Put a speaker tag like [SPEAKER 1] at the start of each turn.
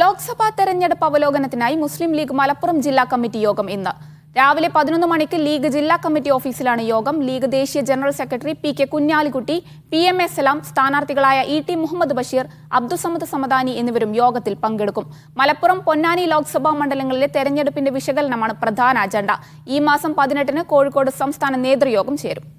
[SPEAKER 1] ലോക്സഭാ തെരഞ്ഞെടുപ്പ് അവലോകനത്തിനായി മുസ്ലിം ലീഗ് മലപ്പുറം ജില്ലാ കമ്മിറ്റി യോഗം ഇന്ന് രാവിലെ പതിനൊന്ന് മണിക്ക് ലീഗ് ജില്ലാ കമ്മിറ്റി ഓഫീസിലാണ് യോഗം ലീഗ് ദേശീയ general secretary P K Kunhalikutty P M S Salam സ്ഥാനാർത്ഥികളായ ഇ ടി മുഹമ്മദ് ബഷീർ അബ്ദുസമദ് സമദാനി എന്നിവരും യോഗത്തിൽ പങ്കെടുക്കും മലപ്പുറം പൊന്നാനി ലോക്സഭാ മണ്ഡലങ്ങളിലെ തെരഞ്ഞെടുപ്പിന്റെ വിശകലനമാണ് പ്രധാന അജണ്ട ഈ മാസം പതിനെട്ടിന് കോഴിക്കോട് സംസ്ഥാന നേതൃയോഗം ചേരും